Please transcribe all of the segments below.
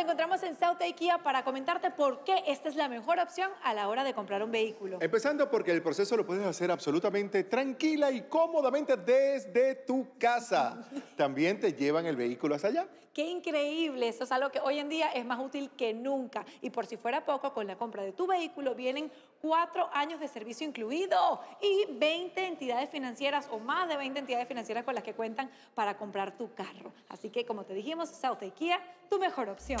encontramos en South IKEA para comentarte por qué esta es la mejor opción a la hora de comprar un vehículo. Empezando porque el proceso lo puedes hacer absolutamente tranquila y cómodamente desde tu casa. También te llevan el vehículo hasta allá. ¡Qué increíble! Eso es algo que hoy en día es más útil que nunca. Y por si fuera poco, con la compra de tu vehículo vienen cuatro años de servicio incluido y 20 entidades financieras o más de 20 entidades financieras con las que cuentan para comprar tu carro. Así que, como te dijimos, South IKEA, tu mejor opción.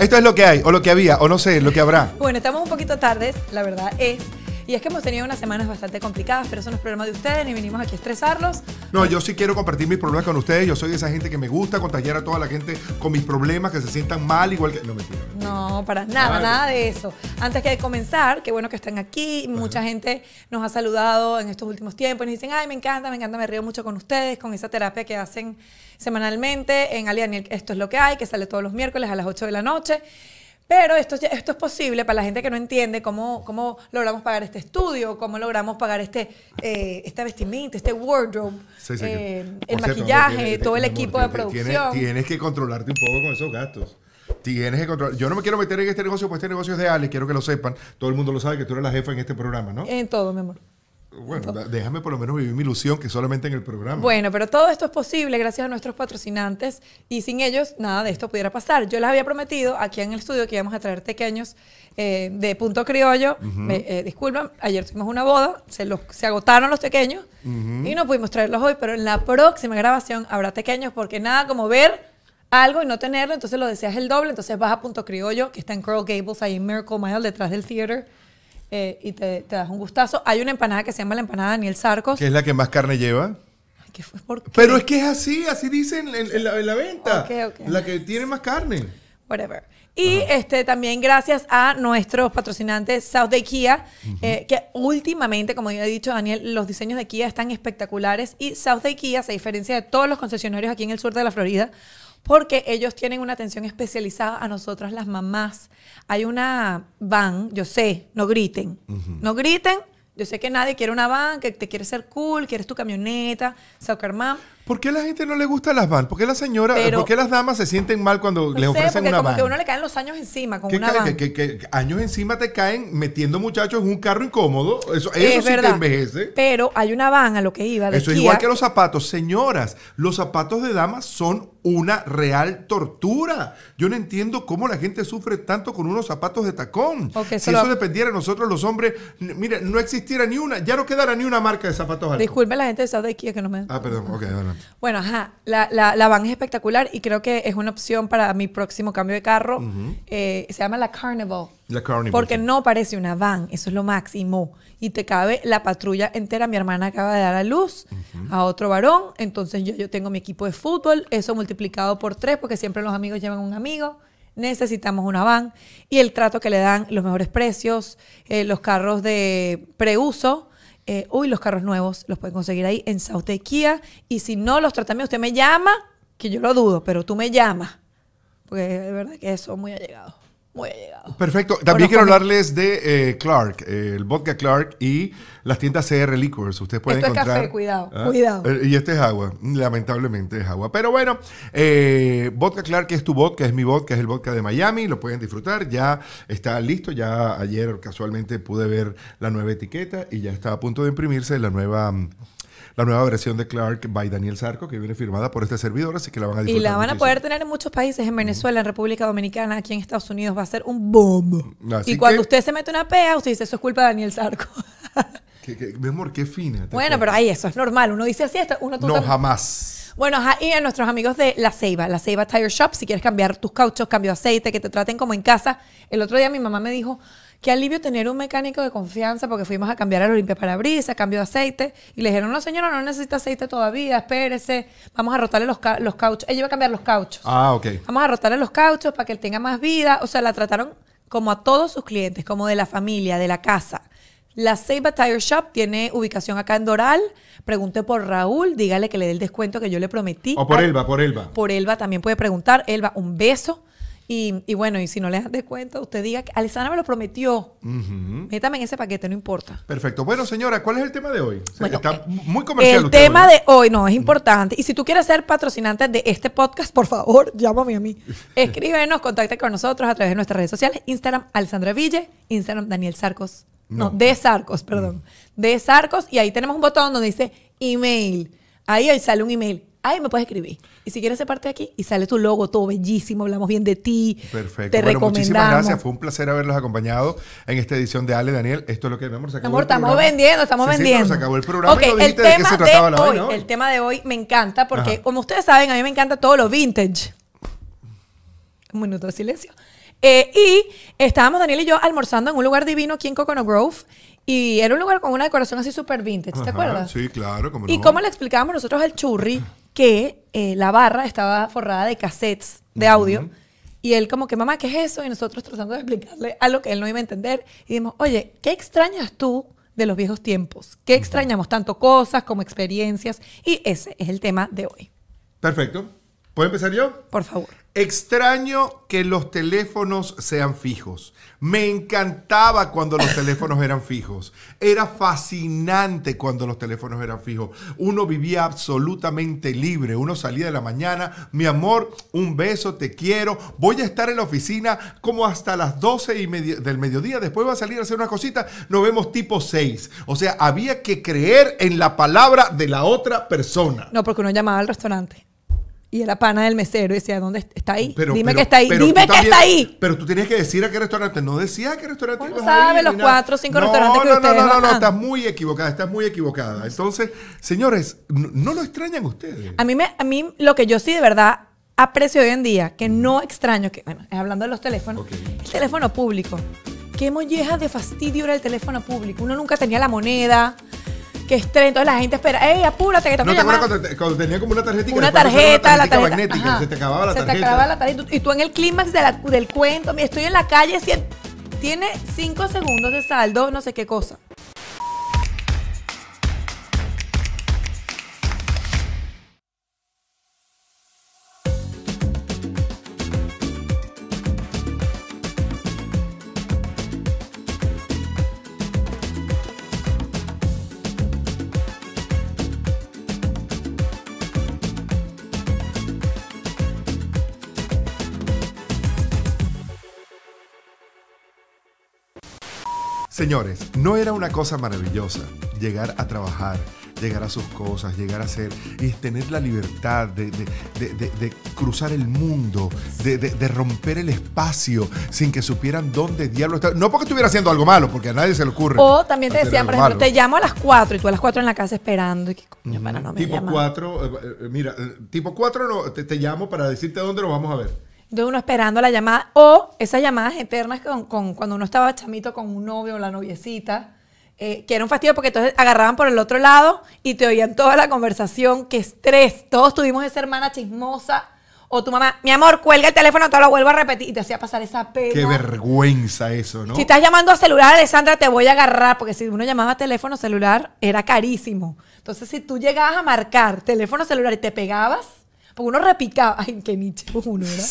Esto es lo que hay, o lo que había, o no sé, lo que habrá. Bueno, estamos un poquito tardes, la verdad es. Y es que hemos tenido unas semanas bastante complicadas, pero eso no es de ustedes, ni vinimos aquí a estresarlos. No, yo sí quiero compartir mis problemas con ustedes. Yo soy de esa gente que me gusta contagiar a toda la gente con mis problemas, que se sientan mal, igual que. No, me No, para nada, nada de eso. Antes que comenzar, qué bueno que están aquí. Mucha gente nos ha saludado en estos últimos tiempos. Nos dicen, ay, me encanta, me encanta, me río mucho con ustedes, con esa terapia que hacen semanalmente en Alianiel. esto es lo que hay, que sale todos los miércoles a las 8 de la noche. Pero esto, esto es posible para la gente que no entiende cómo, cómo logramos pagar este estudio, cómo logramos pagar este, eh, esta vestimenta, este wardrobe, eh, el maquillaje, todo el equipo de producción. Tienes, que controlarte un poco con esos gastos. Tienes que controlar. Yo no me quiero meter en este negocio, pues este negocio es de Alex, quiero que lo sepan. Todo el mundo lo sabe que tú eres la jefa en este programa, ¿no? En todo, mi amor. Bueno, déjame por lo menos vivir mi ilusión que solamente en el programa. Bueno, pero todo esto es posible gracias a nuestros patrocinantes y sin ellos nada de esto pudiera pasar. Yo les había prometido aquí en el estudio que íbamos a traer tequeños eh, de punto criollo. Eh, disculpen, Me, ayer tuvimos una boda, se, agotaron los tequeños y no pudimos traerlos hoy, pero en la próxima grabación habrá tequeños porque nada como ver algo y no tenerlo, entonces lo deseas el doble, entonces vas a punto criollo que está en Coral Gables, ahí en Miracle Mile, detrás del theater. Eh, y te, das un gustazo. Hay una empanada que se llama la empanada Daniel Sarcos. Que es la que más carne lleva. fue? ¿Por qué? Pero es que es así, así dicen en, la, venta. La que tiene más carne. Whatever. Y este, también gracias a nuestros patrocinantes South Day Kia, eh, que últimamente, como ya he dicho Daniel, los diseños de Kia están espectaculares y South Day Kia se diferencia de todos los concesionarios aquí en el sur de la Florida porque ellos tienen una atención especializada a nosotras las mamás. Hay una van, yo sé, no griten, no griten. Yo sé que nadie quiere una van, que te quiere ser cool, quieres tu camioneta, soccer mom. ¿Por qué a la gente no le gusta las van? ¿Por qué las señoras, eh, por qué las damas se sienten mal cuando le ofrecen una como van? que a uno le caen los años encima con una van. años encima te caen metiendo muchachos en un carro incómodo. Eso, sí te envejece. Pero hay una van a lo que iba. De eso es igual que los zapatos. Señoras, los zapatos de damas son una real tortura. Yo no entiendo cómo la gente sufre tanto con unos zapatos de tacón. si eso dependiera de nosotros los hombres, Mira, no existiera ni una, ya no quedara ni una marca de zapatos altos. Disculpe la gente de South de Kia que no me... Ah, perdón, ok, perdón. Bueno, ajá, la, la, van es espectacular y creo que es una opción para mi próximo cambio de carro. Eh, se llama la Carnival. La Carnival. Porque no parece una van, eso es lo máximo. Y te cabe la patrulla entera. Mi hermana acaba de dar a luz a otro varón, entonces yo, tengo mi equipo de fútbol, eso multiplicado por tres, porque siempre los amigos llevan un amigo necesitamos una van y el trato que le dan, los mejores precios, eh, los carros de preuso, eh, uy, los carros nuevos los pueden conseguir ahí en Sautequía. Y si no los tratamientos, usted me llama, que yo lo dudo, pero tú me llamas. Porque de verdad que eso muy allegado. Perfecto. También quiero hablarles de eh, Clark, eh, el vodka Clark y las tiendas CR Liquors. Ustedes pueden Esto encontrar. cuidado, ¿ah? eh, y este es agua, lamentablemente es agua. Pero bueno, vodka Clark es tu vodka, es mi vodka, es el vodka de Miami. Lo pueden disfrutar. Ya está listo. Ya ayer casualmente pude ver la nueva etiqueta y ya está a punto de imprimirse la nueva. Mm, la nueva versión de Clark by Daniel Sarco, que viene firmada por este servidor, así que la van a disfrutar. Y la van a poder tener en muchos países, en Venezuela, en República Dominicana, aquí en Estados Unidos, va a ser un bombo. Mm, y cuando usted se mete una pea, usted dice, eso es culpa de Daniel Sarco. mi amor, qué fina. Bueno, pero ahí eso es normal. Uno dice así, uno No, jamás. Bueno, y a nuestros amigos de La Ceiba, La Ceiba Tire Shop, si quieres cambiar tus cauchos, cambio aceite, que te traten como en casa. El otro día mi mamá me dijo, Qué alivio tener un mecánico de confianza porque fuimos a cambiar el para brisa, cambio de aceite. Y le dijeron, no señora, no necesita aceite todavía, espérese. Vamos a rotarle los, cauchos. Ella iba a cambiar los cauchos. Ah, ok. Vamos a rotarle los cauchos para que él tenga más vida. O sea, la trataron como a todos sus clientes, como de la familia, de la casa. La Seiba Tire Shop tiene ubicación acá en Doral. Pregunte por Raúl, dígale que le dé el descuento que yo le prometí. O por ah, Elba, por Elba. Por Elba también puede preguntar. Elba, un beso. Y, bueno, y si no le das cuenta, usted diga que Alessandra me lo prometió. Métame en ese paquete, no importa. Perfecto. Bueno, señora, ¿cuál es el tema de hoy? Está eh, muy comercial. El tema de hoy, no, es importante. Y si tú quieres ser patrocinante de este podcast, por favor, llámame a mí. Escríbenos, contacta con nosotros a través de nuestras redes sociales. Instagram, Alessandra Ville. Instagram, Daniel Sarcos. No, de Sarcos, perdón. Mm. De Sarcos. Y ahí tenemos un botón donde dice email. Ahí, ahí sale un email ahí me puedes escribir. Y si quieres ser parte de aquí, y sale tu logo, todo bellísimo, hablamos bien de ti. Perfecto. Te bueno, muchísimas gracias. Fue un placer haberlos acompañado en esta edición de Ale Daniel. Esto es lo que mi amor, se amor, estamos vendiendo, estamos vendiendo. se acabó el programa. el tema de, hoy, el tema de hoy me encanta porque, como ustedes saben, a mí me encanta todo lo vintage. Un minuto de silencio. Eh, y estábamos Daniel y yo almorzando en un lugar divino aquí en Coconut Grove. Y era un lugar con una decoración así súper vintage, ¿te acuerdas? Sí, claro. Y como le explicábamos nosotros el churri que eh, la barra estaba forrada de cassettes de audio. Y él como que, mamá, ¿qué es eso? Y nosotros tratando de explicarle algo que él no iba a entender. Y dijimos, oye, ¿qué extrañas tú de los viejos tiempos? ¿Qué extrañamos? Tanto cosas como experiencias. Y ese es el tema de hoy. Perfecto. ¿Puedo empezar yo? Por favor. Extraño que los teléfonos sean fijos. Me encantaba cuando los teléfonos eran fijos. Era fascinante cuando los teléfonos eran fijos. Uno vivía absolutamente libre. Uno salía de la mañana, mi amor, un beso, te quiero. Voy a estar en la oficina como hasta las 12 y del mediodía. Después va a salir a hacer una cosita. Nos vemos tipo 6. O sea, había que creer en la palabra de la otra persona. No, porque uno llamaba al restaurante. Y era pana del mesero decía, ¿dónde está ahí? Dime que está ahí. Dime que está ahí. Pero tú tienes que decir a qué restaurante. No decía a qué restaurante. no sabe los cuatro o cinco restaurantes que no, ustedes No, no, no, no, estás muy equivocada, estás muy equivocada. Entonces, señores, no, lo extrañan ustedes. A mí, me, a mí lo que yo sí de verdad aprecio hoy en día, que no extraño, que bueno, hablando de los teléfonos, el teléfono público. Qué molleja de fastidio era el teléfono público. Uno nunca tenía la moneda que estreno. Entonces la gente espera, ¡ey, apúrate que te ¿No te acuerdas cuando, tenía como una tarjetita? Una tarjeta, la tarjeta. magnética, se te acababa la tarjeta. Se te acababa la tarjeta. Y tú en el clímax de del cuento, estoy en la calle, si tiene cinco segundos de saldo, no sé qué cosa. Señores, no era una cosa maravillosa llegar a trabajar, llegar a sus cosas, llegar a ser y tener la libertad de, cruzar el mundo, de, romper el espacio sin que supieran dónde diablo estaba. No porque estuviera haciendo algo malo, porque a nadie se le ocurre. O también te decían, por ejemplo, te llamo a las 4 y tú a las 4 en la casa esperando. Y que, tipo 4, eh, eh, mira, eh, tipo 4 te llamo para decirte dónde lo vamos a ver de uno esperando la llamada o esas llamadas eternas con, cuando uno estaba chamito con un novio o la noviecita. Eh, que era un fastidio porque entonces agarraban por el otro lado y te oían toda la conversación, qué estrés, todos tuvimos esa hermana chismosa o tu mamá, mi amor, cuelga el teléfono, te lo vuelvo a repetir y te hacía pasar esa pena. Qué vergüenza eso, ¿no? Si estás llamando a celular, Alessandra, te voy a agarrar porque si uno llamaba a teléfono celular era carísimo. Entonces, si tú llegabas a marcar teléfono celular y te pegabas, uno repicaba. Ay, qué niche uno era.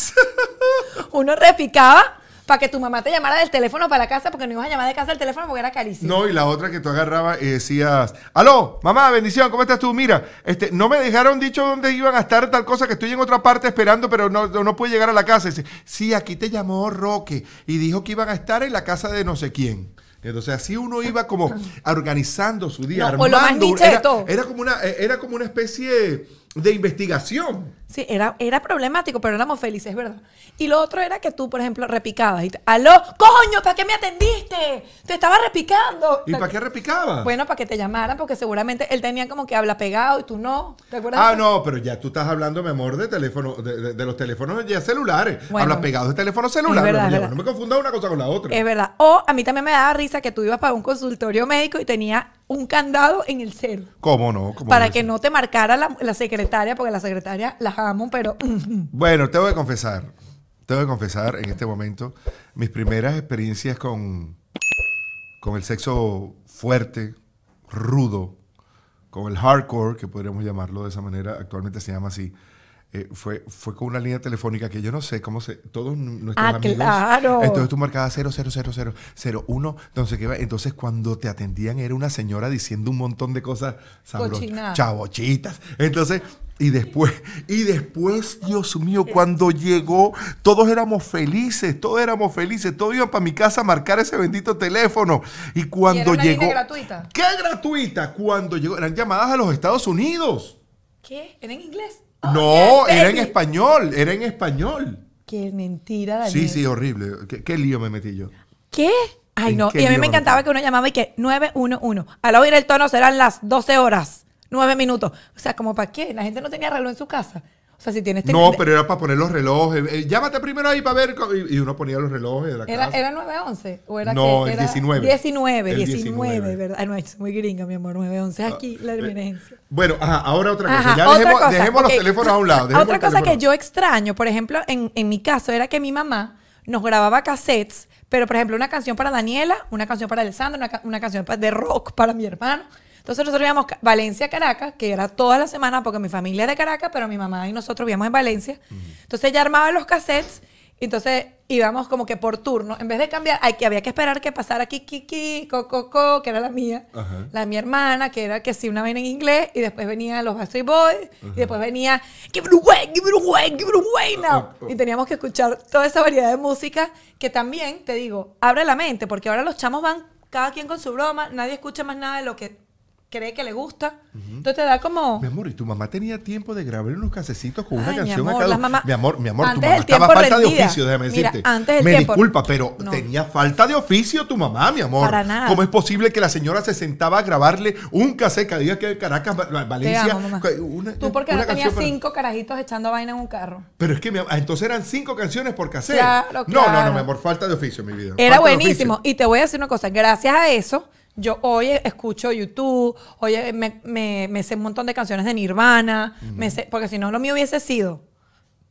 uno repicaba para que tu mamá te llamara del teléfono para la casa, porque no ibas a llamar de casa el teléfono porque era carísimo. No, y la otra que tú agarrabas y decías, aló, mamá, bendición, ¿cómo estás tú? Mira, este, no me dejaron dicho dónde iban a estar tal cosa, que estoy en otra parte esperando, pero no, no pude llegar a la casa. dice, sí, aquí te llamó Roque y dijo que iban a estar en la casa de no sé quién. Entonces así uno iba como organizando su día, no, armando. Lo más era, era, como una, eh, era como una especie de investigación. Sí, era, era problemático, pero éramos felices, ¿verdad? Y lo otro era que tú, por ejemplo, repicabas. Y ¡Aló! ¡Coño! ¿Para qué me atendiste? Te estaba repicando. ¿Y para qué repicabas? Bueno, para que te llamaran, porque seguramente él tenía como que habla pegado y tú no. ¿Te acuerdas? Ah, no, pero ya tú estás hablando, mi amor, de teléfono, de, los teléfonos ya celulares. habla pegado de teléfono celular. Verdad, no, me verdad. confundas una cosa con la otra. Es verdad. O a mí también me daba risa que tú ibas para un consultorio médico y tenía un candado en el cero. ¿Cómo no? para que no te marcara la, la secretaria, porque la secretaria las pero... Bueno, tengo que confesar, tengo que confesar en este momento mis primeras experiencias con, con el sexo fuerte, rudo, con el hardcore, que podríamos llamarlo de esa manera, actualmente se llama así eh, fue, con una línea telefónica que yo no sé cómo se. Todos nuestros ah, amigos. Claro. Entonces tú marcabas 00001, entonces Entonces cuando te atendían era una señora diciendo un montón de cosas sabrosas. Chavochitas. Entonces. Y después, y después, Dios mío, cuando llegó, todos éramos felices, todos éramos felices, todos iban para mi casa a marcar ese bendito teléfono. Y cuando llegó. Línea gratuita? ¿Qué gratuita? Cuando llegó, eran llamadas a los Estados Unidos. ¿Qué? ¿Era en inglés? Oh, no, era en español, era en español. Qué mentira, Daniel. Sí, sí, horrible. ¿Qué, lío me metí yo? ¿Qué? Ay, no. Y a mí me encantaba que uno llamaba y que 911. Al oír el tono serán las 12 horas, 9 minutos. O sea, como para qué? La gente no tenía reloj en su casa. O sea, si tienes No, pero era para poner los relojes. Eh, llámate primero ahí para ver. Y uno ponía los relojes de la era, casa. ¿Era 911? ¿O era no, que, el era 19. 19, 19, ¿verdad? Ah, no, es muy gringa, mi amor. 911 11 ah, aquí la eh, emergencia. Bueno, ajá, ahora otra cosa. ya dejemos, los teléfonos a un lado. Otra cosa que yo extraño, por ejemplo, en, en mi caso, era que mi mamá nos grababa cassettes, pero por ejemplo, una canción para Daniela, una canción para Alessandra, una canción de rock para mi hermano. Entonces nosotros íbamos Valencia-Caracas, que era toda la semana, porque mi familia es de Caracas, pero mi mamá y nosotros vivíamos en Valencia. Entonces ya armaba los cassettes, y entonces íbamos como que por turno. En vez de cambiar, hay, había que esperar que pasara Kiki, Coco, que era la mía, la de la mi hermana, que era que sí, una vaina en inglés, y después venía los Backstreet Boys, y después venía Give it away, give it away, give it now. Oh, oh, oh. Y teníamos que escuchar toda esa variedad de música que también, te digo, abre la mente, porque ahora los chamos van cada quien con su broma, nadie escucha más nada de lo que cree que le gusta. Entonces te da como. Mi amor, y tu mamá tenía tiempo de grabar unos casecitos con una canción mi amor, Mi amor, mi amor, tu mamá estaba falta de oficio, déjame decirte. Antes del Me disculpa, pero tenía falta de oficio tu mamá, mi amor. Para nada. ¿Cómo es posible que la señora se sentaba a grabarle un casé cada día que Caracas, Valencia? Te amo, Tú porque no tenías cinco carajitos echando vaina en un carro. Pero es que ah, entonces eran cinco canciones por casé. No, no, no, mi amor, falta de oficio, mi vida. Era buenísimo. Y te voy a decir una cosa, gracias a eso yo hoy escucho YouTube, hoy me, sé un montón de canciones de Nirvana, me sé, porque si no, lo mío hubiese sido.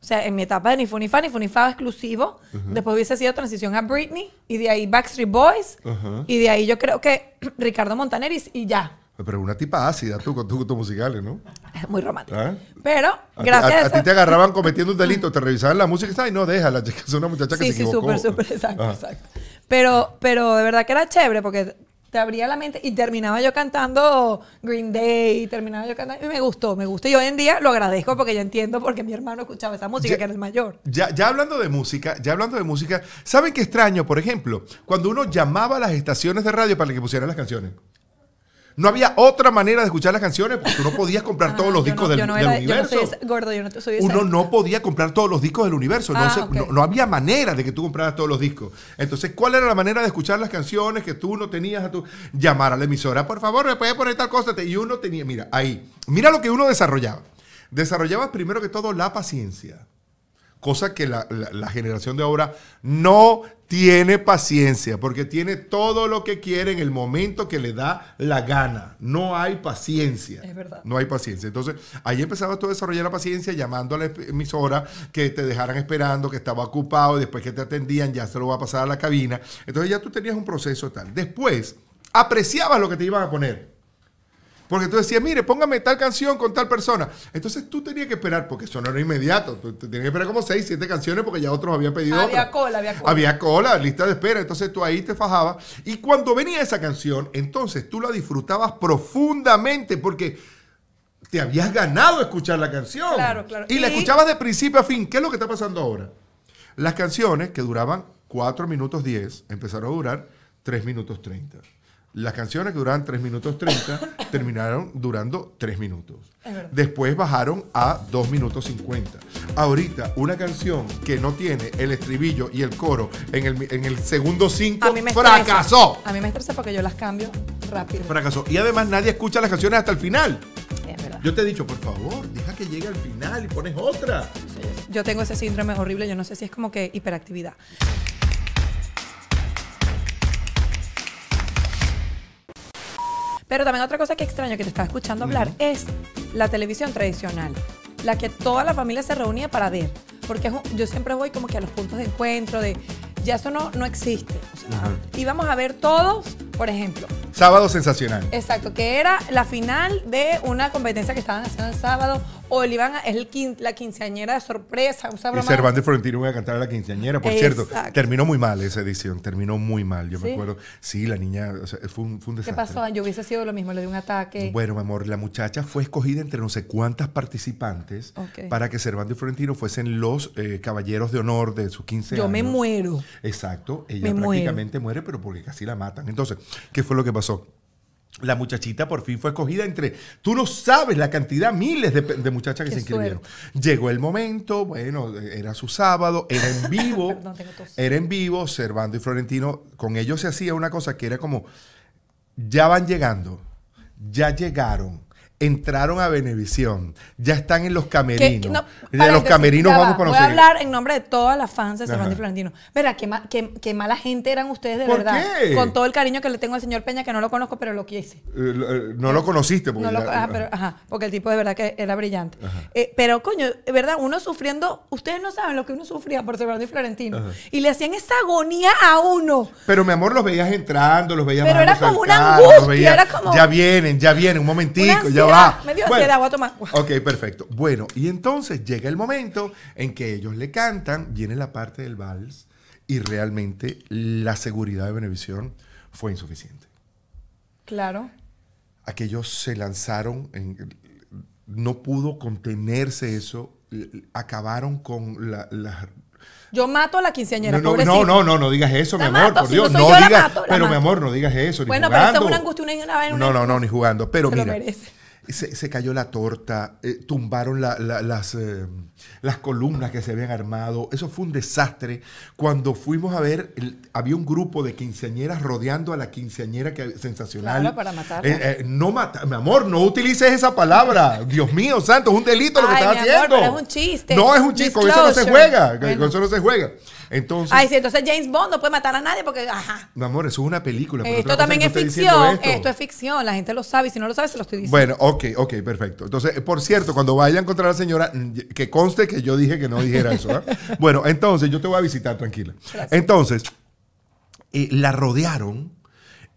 O sea, en mi etapa de ni Funifa, ni Funifa exclusivo, después hubiese sido transición a Britney, y de ahí Backstreet Boys, y de ahí yo creo que Ricardo Montaneris y, ya. Pero una tipa ácida tú con tus musicales, ¿no? Es Muy romántico ¿Ah? Pero, gracias a, ti te agarraban cometiendo un delito, te revisaban la música y no, déjala, es una muchacha que sí, Sí, sí, súper, súper, exacto, exacto. Pero, pero de verdad que era chévere porque te abría la mente y terminaba yo cantando Green Day, y terminaba yo cantando, y me gustó, me gustó. Y hoy en día lo agradezco porque ya entiendo porque mi hermano escuchaba esa música, que era el mayor. Ya, ya hablando de música, ya hablando de música, ¿saben qué extraño? Por ejemplo, cuando uno llamaba a las estaciones de radio para que pusieran las canciones. No había otra manera de escuchar las canciones porque tú no podías comprar ah, todos los discos del, universo. Uno no podía comprar todos los discos del universo. Ah, no, había manera de que tú compraras todos los discos. Entonces, ¿cuál era la manera de escuchar las canciones que tú no tenías a tu llamar a la emisora? Por favor, me puedes poner tal cosa. Y uno tenía, mira, ahí. Mira lo que uno desarrollaba. Desarrollaba primero que todo la paciencia cosa que la, generación de ahora no tiene paciencia, porque tiene todo lo que quiere en el momento que le da la gana. No hay paciencia. Es verdad. No hay paciencia. Entonces, ahí empezaba tú a desarrollar la paciencia llamando a la emisora que te dejaran esperando, que estaba ocupado, y después que te atendían, ya se lo va a pasar a la cabina. Entonces ya tú tenías un proceso tal. Después, apreciabas lo que te iban a poner. Porque tú decías, mire, póngame tal canción con tal persona. Entonces tú tenías que esperar, porque eso no era inmediato. Tú, tenías que esperar como seis, siete canciones porque ya otros habían pedido. Había cola, había cola. Había cola, lista de espera. Entonces tú ahí te fajabas. Y cuando venía esa canción, entonces tú la disfrutabas profundamente porque te habías ganado escuchar la canción. Claro, claro. Y, y, la escuchabas de principio a fin. ¿Qué es lo que está pasando ahora? Las canciones que duraban 4 minutos 10 empezaron a durar 3 minutos 30. Las canciones que duraban 3 minutos 30 terminaron durando 3 minutos. Después bajaron a 2 minutos 50. Ahorita, una canción que no tiene el estribillo y el coro en el, segundo 5 fracasó. A mí me estresa porque yo las cambio rápido. Fracasó. Y además nadie escucha las canciones hasta el final. Yo te he dicho, por favor, deja que llegue al final y pones otra. Yo tengo ese síndrome horrible, yo no sé si es como que hiperactividad. Pero también otra cosa que extraño que te estaba escuchando hablar es la televisión tradicional, la que toda la familia se reunía para ver. Porque yo siempre voy como que a los puntos de encuentro, de ya eso no, no existe. y vamos a ver todos, por ejemplo. Sábado sensacional. Exacto, que era la final de una competencia que estaban haciendo el sábado o es el es la quinceañera de sorpresa. Usa y Cervantes Florentino voy a cantar a la quinceañera, por cierto. Terminó muy mal esa edición, terminó muy mal. Yo me acuerdo, sí, la niña, fue, un, desastre. ¿Qué pasó? Yo hubiese sido lo mismo, le dio un ataque. Bueno, mi amor, la muchacha fue escogida entre no sé cuántas participantes para que Cervantes Florentino fuesen los eh, caballeros de honor de sus 15 Yo años. Yo me muero. Exacto, ella prácticamente muere, pero porque casi la matan. Entonces, ¿qué fue lo que pasó? la muchachita por fin fue escogida entre, tú no sabes la cantidad, miles de, muchachas que se inscribieron. Llegó el momento, bueno, era su sábado, era en vivo, era en vivo, Servando y Florentino, con ellos se hacía una cosa que era como, ya van llegando, ya llegaron, entraron a Benevisión, ya están en los camerinos. de los camerinos vamos a conocer. Voy a hablar en nombre de todas las fans de Sebastián y Florentino. Verá, qué, mala gente eran ustedes de verdad. Con todo el cariño que le tengo al señor Peña, que no lo conozco, pero lo quise. Eh, eh, no lo conociste, porque. ajá, eh, ah, pero, ajá, porque el tipo de verdad que era brillante. pero, coño, verdad, uno sufriendo, ustedes no saben lo que uno sufría por Sebastián y Florentino. Y le hacían esa agonía a uno. Pero, mi amor, los veías entrando, los veías Pero era como una angustia, Ya vienen, ya vienen, un momentico, me dio Ok, perfecto. Bueno, y entonces llega el momento en que ellos le cantan, viene la parte del vals, y realmente la seguridad de Benevisión fue insuficiente. Claro. Aquellos se lanzaron, no pudo contenerse eso, acabaron con la, yo mato a la quinceañera. No, no, no, no, no, digas eso, mi amor, por Dios. no, digas, pero mi amor, no digas eso. Ni bueno, pero es una angustia, una, No, no, no, ni jugando. Pero Se lo se, cayó la torta, eh, tumbaron las, eh, las columnas que se habían armado. Eso fue un desastre. Cuando fuimos a ver, había un grupo de quinceañeras rodeando a la quinceañera que sensacional. Claro, para matarla. Eh, no matar, mi amor, no utilices esa palabra. Dios mío, santo, es un delito lo que estás haciendo. es un chiste. No es un chiste, con eso no se juega. Con eso no se juega. Entonces, Ay, sí, entonces James Bond no puede matar a nadie porque, ajá. Mi amor, eso es una película. esto también es ficción. Esto. es ficción, la gente lo sabe y si no lo sabe se lo estoy diciendo. Bueno, ok, Ok, ok, perfecto. Entonces, por cierto, cuando vaya encontrar a la señora, mm, que conste que yo dije que no dijera eso. ¿ah? bueno, entonces yo te voy a visitar, tranquila. Entonces, eh, la rodearon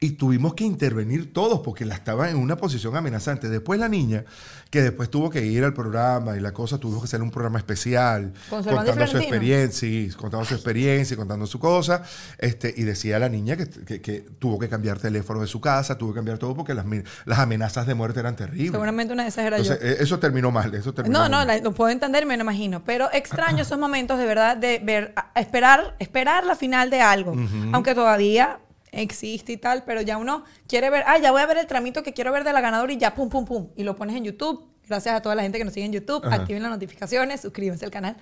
y tuvimos que intervenir todos porque la estaba en una posición amenazante. Después la niña, que después tuvo que ir al programa y la cosa, tuvo que hacer un programa especial, contando su experiencia, contando su experiencia, contando su cosa, este, y decía la niña que, tuvo que cambiar teléfono de su casa, tuvo que cambiar todo porque las, las amenazas de muerte eran terribles. Seguramente una de esas era e, Eso terminó mal, eso terminó No, mal. no, lo puedo entender, me lo imagino, pero extraño esos momentos de verdad de ver, esperar, esperar la final de algo, aunque todavía existe y tal, pero ya uno quiere ver, ah, ya voy a ver el tramito que quiero ver de la ganadora y ya pum, pum, pum. Y lo pones en YouTube. Gracias a toda la gente que nos sigue en YouTube. Activen las notificaciones, suscríbanse al canal.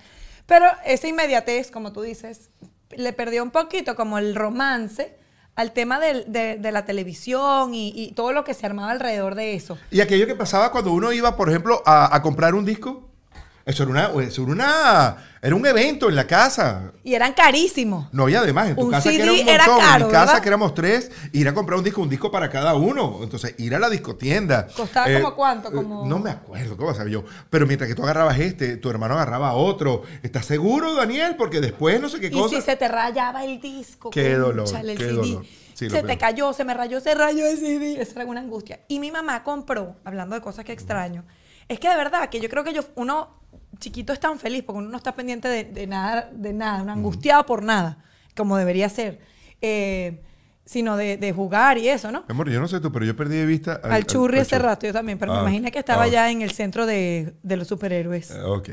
Pero esa inmediatez, como tú dices, le perdió un poquito como el romance al tema de, la televisión y, todo lo que se armaba alrededor de eso. Y aquello que pasaba cuando uno iba, por ejemplo, a comprar un disco eso era una, eso una, era un evento en la casa. Y eran carísimos. No, y además, en tu casa que era un montón, en mi casa que éramos tres, ir a comprar un disco, un disco para cada uno. Entonces, ir a la discotienda. ¿Costaba eh, como cuánto? Eh, no me acuerdo, ¿cómo sabía yo? Pero mientras que tú agarrabas este, tu hermano agarraba otro. ¿Estás seguro, Daniel? Porque después no sé qué cosa. Y si se te rayaba el disco. Qué dolor, se te cayó, se me rayó, se rayó el CD. Esa era una angustia. Y mi mamá compró, hablando de cosas que extraño, es que de verdad que yo creo que yo, uno chiquito es tan feliz porque uno no está pendiente de, nada, de nada, no angustiado por nada, como debería ser. Eh, sino de, jugar y eso, ¿no? amor, yo no sé tú, pero yo perdí de vista al, al churri ese rato, yo también, pero me ah, imagino que estaba ah. ya en el centro de, los superhéroes. Ah, ok.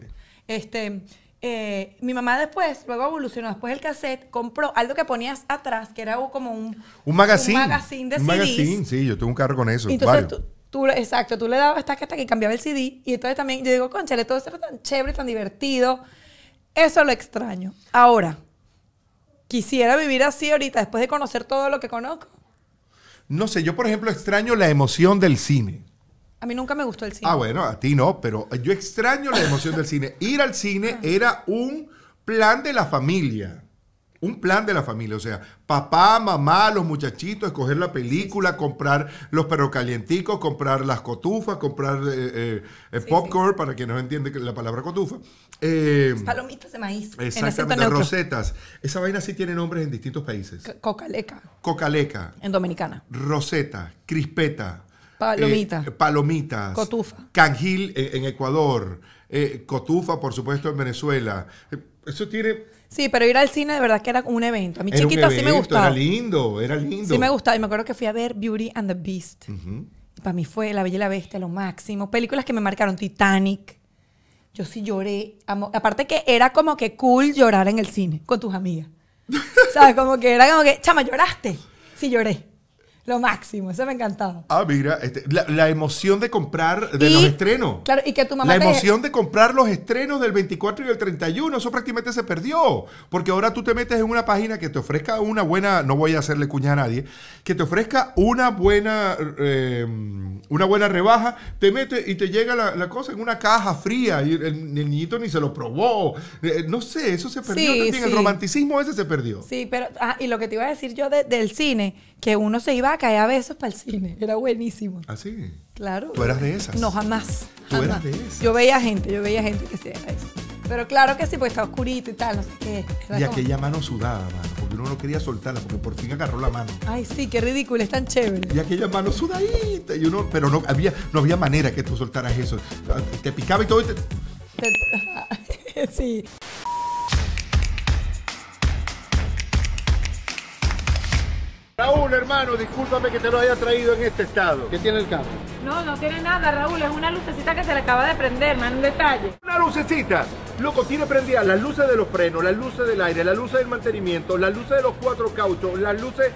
Este, eh, mi mamá después, luego evolucionó, después el cassette, compró algo que ponías atrás, que era como un... Un magazine. Un magazine de un sí, yo tuve un carro con eso exacto, tú le dabas hasta que hasta que cambiaba el CD. Y entonces también, yo digo, conchale, todo eso era tan chévere, tan divertido. Eso lo extraño. Ahora, ¿quisiera vivir así ahorita después de conocer todo lo que conozco? No sé, yo por ejemplo extraño la emoción del cine. A mí nunca me gustó el cine. Ah, bueno, a ti no, pero yo extraño la emoción del cine. Ir al cine ah. era un plan de la familia un plan de la familia, o sea, papá, mamá, los muchachitos, escoger la película, comprar los perros calienticos, comprar las cotufas, comprar el eh, eh, eh, popcorn, para quien no entiende la palabra cotufa. palomitas de maíz. Exactamente, rosetas. Esa vaina sí tiene nombres en distintos países. cocaleca. Cocaleca. En dominicana. Roseta, crispeta. Palomita. palomitas. Cotufa. Cangil en Ecuador. cotufa, por supuesto, en Venezuela. Eso tiene Sí, pero ir al cine de verdad que era un evento. A mi chiquita sí me gustaba. Era lindo, era lindo. Sí me gustaba. Y me acuerdo que fui a ver Beauty and the Beast. para mí fue La Bella y la Bestia lo máximo. Películas que me marcaron, Titanic. Yo sí lloré. Aparte que era como que cool llorar en el cine con tus amigas. o sea, como que era como que, chama, lloraste. Sí lloré lo máximo, eso me ha encantado. Ah, mira, este, la, emoción de comprar de los estrenos. Claro, y que tu mamá La emoción de comprar los estrenos del 24 y del 31, eso prácticamente se perdió, porque ahora tú te metes en una página que te ofrezca una buena, no voy a hacerle cuña a nadie, que te ofrezca una buena eh, una buena rebaja, te metes y te llega la, cosa en una caja fría y el, niñito ni se lo probó. Eh, eh, no sé, eso se perdió también, el romanticismo ese se perdió. Sí, pero ah, y lo que te iba a decir yo del cine que uno se iba a caer a besos para el cine. Era buenísimo. ¿Ah, sí? Claro. ¿Tú eras de esas? No, jamás. ¿Tú eras de esas? Yo veía gente, yo veía gente que se era eso. Pero claro que sí, pues estaba oscurito y tal, no sé qué. y aquella mano sudaba, porque uno no quería soltarla, porque por fin agarró la mano. Ay, sí, qué ridículo, es tan chévere. Y aquella mano sudadita, y uno, pero no había, no había manera que tú soltaras eso. Te picaba y todo y te... sí. Raúl, hermano, discúlpame que te lo haya traído en este estado. ¿Qué tiene el carro? No, no tiene nada, Raúl. Es una lucecita que se le acaba de prender, man, un detalle. Una lucecita. Loco, tiene prendida las luces de los frenos, las luces del aire, las luces del mantenimiento, las luces de los cuatro cauchos, las luces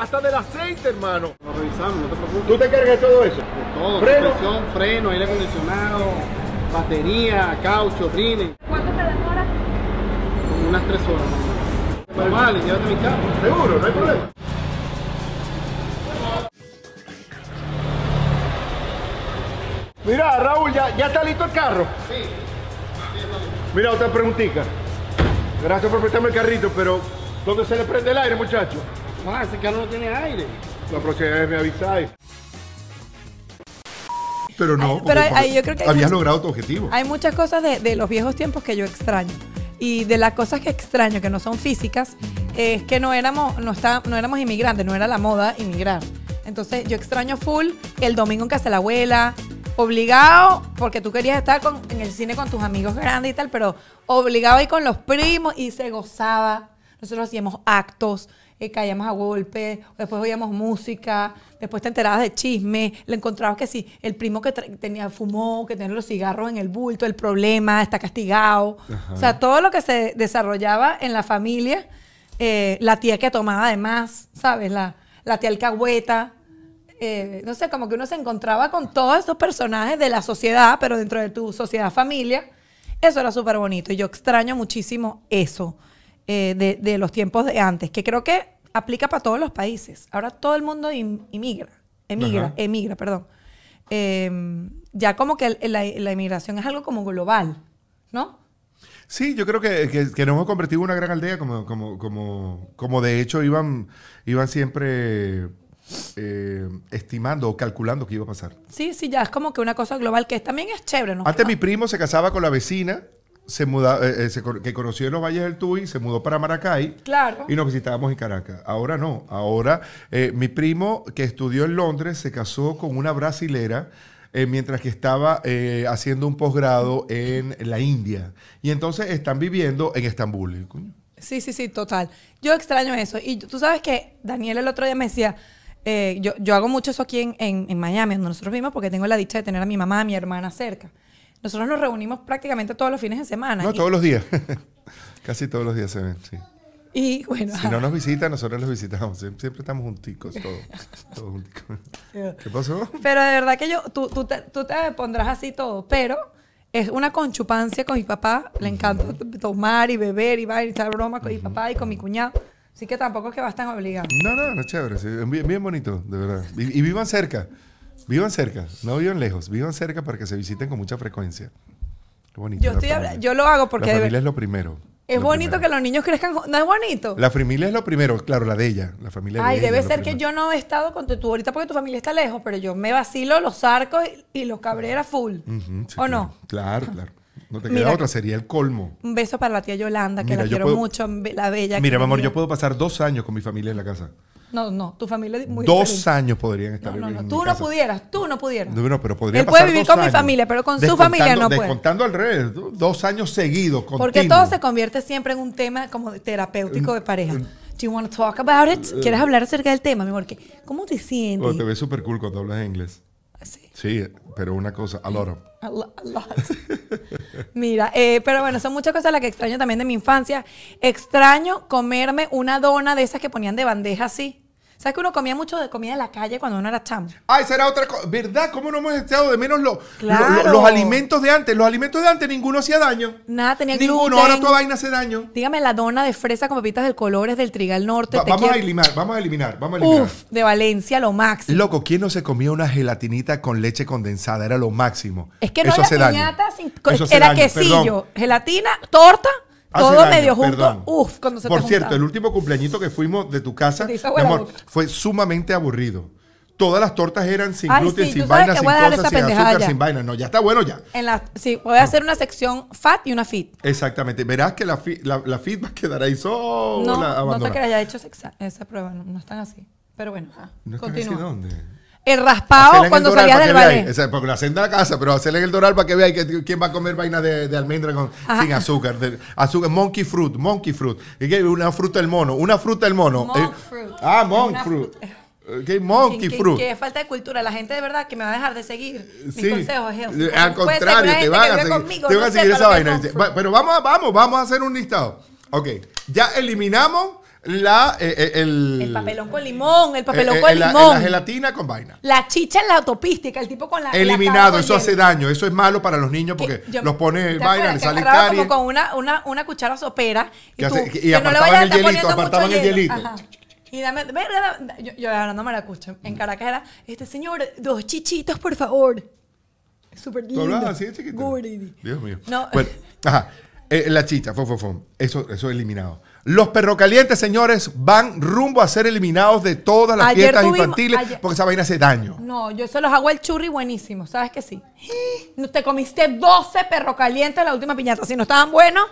hasta del aceite, hermano. Lo revisamos, no te preocupes. ¿Tú te cargas de todo eso? De todo. Freno. Freno, aire acondicionado, batería, caucho, rines. ¿Cuánto te demora? unas tres horas. vale, llévate mi carro. Seguro, no hay problema. Mira, Raúl, ¿ya, ¿ya, está listo el carro? Sí. Mira, otra preguntita. Gracias por prestarme el carrito, pero ¿dónde se le prende el aire, muchacho? Ah, ese carro no tiene aire. La próxima vez me avisáis. Pero no, yo creo que habías logrado tu objetivo. Hay muchas cosas de, los viejos tiempos que yo extraño y de las cosas que extraño, que no son físicas, es que no éramos, no, está, no éramos inmigrantes, no era la moda inmigrar. Entonces yo extraño full el domingo en casa de la abuela, obligado, porque tú querías estar en el cine con tus amigos grandes y tal, pero obligado y con los primos y se gozaba. Nosotros hacíamos actos, eh, caíamos a golpes, después oíamos música, después te enterabas de chisme, le encontrabas que sí, el primo que tenía fumó, que tenía los cigarros en el bulto, el problema, está castigado. O sea, todo lo que se desarrollaba en la familia, eh, la tía que tomaba además, ¿sabes? La, la tía alcahueta. Eh, no sé, como que uno se encontraba con todos estos personajes de la sociedad, pero dentro de tu sociedad familia. Eso era súper bonito y yo extraño muchísimo eso eh, de, los tiempos de antes, que creo que aplica para todos los países. Ahora todo el mundo emigra, emigra, perdón. Em, ya como que la, inmigración es algo como global, ¿no? Sí, yo creo que, que, nos hemos convertido en una gran aldea, como, como, como, como de hecho iban, iban siempre eh, estimando o calculando qué iba a pasar. Sí, sí, ya es como que una cosa global que también es chévere. ¿no? Antes mi primo se casaba con la vecina se eh, eh, que conoció en los Valles del tui se mudó para Maracay. Claro. Y nos visitábamos en Caracas. Ahora no. Ahora mi primo, que estudió en Londres, se casó con una brasilera. mientras que estaba haciendo un posgrado en la India. Y entonces están viviendo en Estambul. Sí, sí, sí, total. Yo extraño eso. Y tú sabes que Daniel el otro día me decía, eh, yo, yo, hago mucho eso aquí en, en, en, Miami, donde nosotros vivimos, porque tengo la dicha de tener a mi mamá, a mi hermana cerca. Nosotros nos reunimos prácticamente todos los fines de semana. No, todos los días. Casi todos los días se ven, sí. Y bueno. Si no nos visitan, nosotros los visitamos. Siempre estamos junticos, todos. ¿Qué pasó? Pero de verdad que yo, tú, tú, te, pondrás así todo, pero es una conchupancia con mi papá. Le encanta tomar y beber y bailar y tal bromas con mi papá y con mi cuñado. Así que tampoco es que va tan obligado. No, no, no, chévere. es bien, bonito, de verdad. Y, vivan cerca. Vivan cerca. No vivan lejos. Vivan cerca para que se visiten con mucha frecuencia. Qué bonito. Yo, lo hago porque. La familia es lo primero. Es bonito que los niños crezcan. ¿No es bonito? La familia es lo primero, claro, la de ella. La familia Ay, debe ser que yo no he estado con tu, ahorita porque tu familia está lejos, pero yo me vacilo los arcos y, los cabreras full. ¿O no? Claro, claro. No te queda otra, sería el colmo. Un beso para la tía Yolanda, que la quiero mucho, la bella. Mira, mi amor, yo puedo pasar dos años con mi familia en la casa. No, no, tu familia es muy Dos años podrían estar no, no, no. Tú no pudieras, tú no pudieras. No, no pero podría puede vivir con mi familia, pero con su familia no puede. contando al revés, dos años seguidos. familia. Porque todo se convierte siempre en un tema como terapéutico de pareja. Do you want to talk about it? Eh. ¿Quieres hablar acerca del tema, mi amor? ¿Qué? ¿Cómo te sientes? te ves súper cool cuando hablas inglés. Ah, sí. Sí, pero una cosa, a lot A, a lot. Mira, eh, pero bueno, son muchas cosas las que extraño también de mi infancia. Extraño comerme una dona de esas que ponían de bandeja así. ¿Sabes que uno comía mucho de comida en la calle cuando uno era chamo? Ay, ah, era otra cosa. ¿Verdad? ¿Cómo no hemos echado de menos los alimentos de antes? Los alimentos de antes ninguno hacía daño. Nada, tenía gluten. Ninguno, ahora toda vaina hace daño. Dígame, la dona de fresa con pepitas del colores del Trigal Norte. vamos a eliminar, vamos a eliminar, vamos a eliminar. Uf, de Valencia, lo máximo. Loco, ¿quién no se comía una gelatinita con leche condensada? Era lo máximo. Es que no Eso hace daño. Sin... era quesillo, gelatina, torta todo medio junto. Uf, cuando se Por cierto, el último cumpleañito que fuimos de tu casa, mi amor, fue sumamente aburrido. Todas las tortas eran sin gluten, sin vaina, sin cosas, sin azúcar, sin vaina. No, ya está bueno ya. sí, voy a hacer una sección fat y una fit. Exactamente. Verás que la, la, fit va a quedar ahí sola. No, no te que ya he hecho esa, prueba. No, están así. Pero bueno, ¿No continúa. así dónde? el raspado cuando salías del ballet. O porque la hacen de la casa, pero hacerle el doral para que vea quién va a comer vaina de, almendra sin azúcar. azúcar. Monkey fruit, monkey fruit. Una fruta del mono, una fruta del mono. Monk eh, fruit. Ah, monk fruit. monkey fruit. Que, falta de cultura. La gente de verdad que me va a dejar de seguir mis sí. consejos. Al contrario, te van a seguir, conmigo, te seguir esa vaina. pero vamos, vamos, vamos a hacer un listado. Ok, ya eliminamos la, eh, eh, el, el, papelón con limón, el papelón eh, con limón. La, gelatina con vaina. La chicha en la autopística, el tipo con la. Eliminado, eso hace daño, eso es malo para los niños porque los pone vaina, le sale caries. como con una, una, una cuchara sopera. Y, tú, apartaban no el hielito, el Y dame, yo, yo no me la escucho. En Caracas era, este señor, dos chichitos, por favor. Súper lindo. así Dios mío. Bueno, ajá. la chicha, Eso, eso eliminado. Los calientes, señores, van rumbo a ser eliminados de todas las fiestas infantiles porque esa vaina hace daño. No, yo se los hago el churri buenísimo, ¿sabes que sí? Te comiste 12 perro en la última piñata. Si no estaban buenos,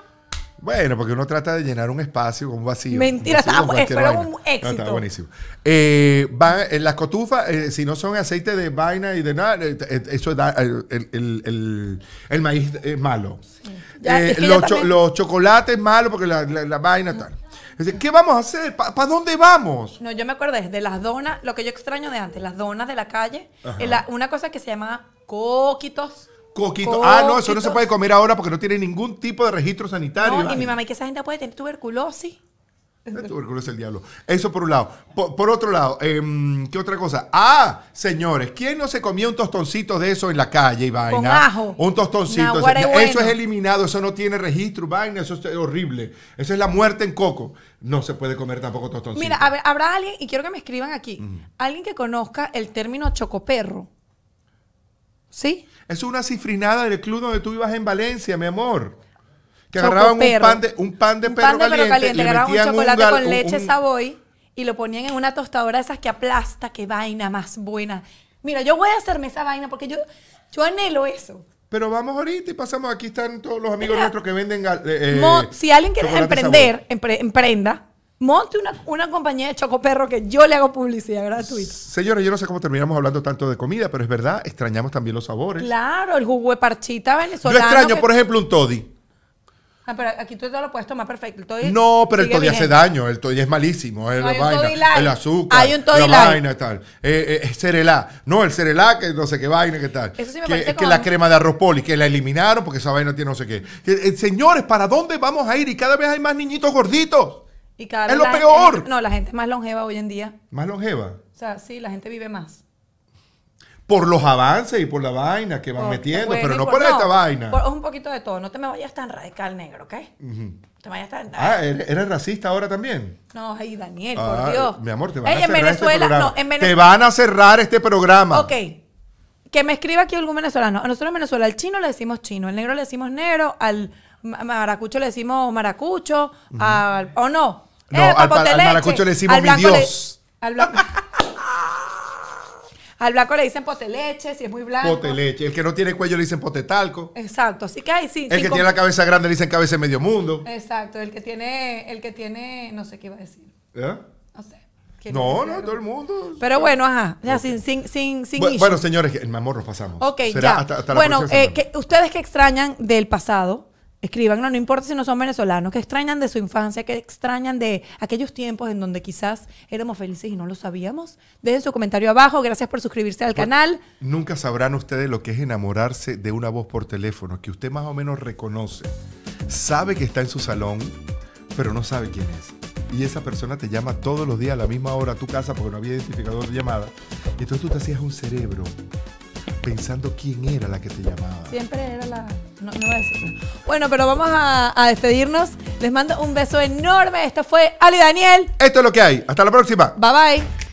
bueno, porque uno trata de llenar un espacio, un vacío. Mentira, un vacío, un éxito. está buenísimo. en eh, eh, las cotufas, eh, si no son aceite de vaina y de nada, eso da, el, maíz es malo. los, chocolates malos porque la, la, vaina tal. ¿Qué vamos a hacer? ¿Para dónde vamos? No, yo me acuerdo de las donas, lo que yo extraño de antes, las donas de la calle, una cosa que se llama coquitos. Coquito. Ah, no, eso no se puede comer ahora porque no tiene ningún tipo de registro sanitario. No, y mi mamá, y que esa gente puede tener tuberculosis. tuberculosis el diablo. Eso por un lado. Por, otro lado, em, ¿qué otra cosa? Ah, señores, ¿quién no se comía un tostoncito de eso en la calle y vaina? Con Un tostoncito. Eso, es eliminado, eso no tiene registro, vaina, eso es horrible. Eso es la muerte en coco. No se puede comer tampoco tostoncito. Mira, habrá alguien, y quiero que me escriban aquí, alguien que conozca el término chocoperro. Sí. es una cifrinada del club donde tú ibas en Valencia, mi amor. Que agarraban un pan de, un pan de un perro pan de caliente, Le agarraban un chocolate con leche saboy Savoy y lo ponían en una tostadora de esas que aplasta, qué vaina más buena. Mira, yo voy a hacerme esa vaina porque yo, yo anhelo eso. Pero vamos ahorita y pasamos. Aquí están todos los amigos nuestros que venden. Eh, eh, si alguien quiere emprender, emprenda. Monte una, compañía de chocoperro que yo le hago publicidad gratuita. Señores, yo no sé cómo terminamos hablando tanto de comida, pero es verdad, extrañamos también los sabores. Claro, el jugo de parchita venezolano. Yo extraño, por ejemplo, un toddy. Ah, pero aquí tú te lo puedes tomar perfecto. toddy no, pero el toddy hace daño. El toddy es malísimo. el azúcar, hay la vaina y tal. Eh, eh No, el cerelá, que no sé qué vaina, qué tal. Eso que, la crema de arroz poli, que la eliminaron porque esa vaina tiene no sé qué. Eh, señores, ¿para dónde vamos a ir? Y cada vez hay más niñitos gorditos es lo peor. no, la gente es más longeva hoy en día. ¿Más longeva? O sea, sí, la gente vive más. Por los avances y por la vaina que van metiendo, pero no por, esta vaina. Es un poquito de todo. No te me vayas tan radical, negro, ¿ok? No Te vayas tan. Ah, ¿eres, racista ahora también? No, ay, Daniel, por ah, Dios. Mi amor, te van a cerrar este en Venezuela, no, Te van a cerrar este programa. Ok, que me escriba aquí algún venezolano. A nosotros en Venezuela al chino le decimos chino, al negro le decimos negro, al, maracucho le decimos maracucho, o no. No, eh, al, maracucho le decimos mi Dios. al, blanco, le dicen poteleche, si es muy blanco. Poteleche. El que no tiene cuello le dicen potetalco. Exacto. Así que hay sí. El que tiene la cabeza grande le dicen cabeza de medio mundo. Exacto. El que tiene, el que tiene, no sé qué iba a decir. ¿Eh? No sé. No, no, todo el mundo. Pero bueno, ajá. Ya, sin, sin, sin, bueno, señores, el mamorro pasamos. Ok, ya. bueno, eh, que, ¿ustedes qué extrañan del pasado? Escriban, no, no importa si no son venezolanos, que extrañan de su infancia, que extrañan de aquellos tiempos en donde quizás éramos felices y no lo sabíamos. Dejen su comentario abajo, gracias por suscribirse al canal. Nunca sabrán ustedes lo que es enamorarse de una voz por teléfono, que usted más o menos reconoce, sabe que está en su salón, pero no sabe quién es. Y esa persona te llama todos los días a la misma hora a tu casa porque no había identificador de llamada. Y entonces tú te hacías un cerebro pensando quién era la que te llamaba. Siempre era la... No, voy a Bueno, pero vamos a, despedirnos. Les mando un beso enorme. Esto fue Ali Daniel. Esto es lo que hay. Hasta la próxima. Bye bye.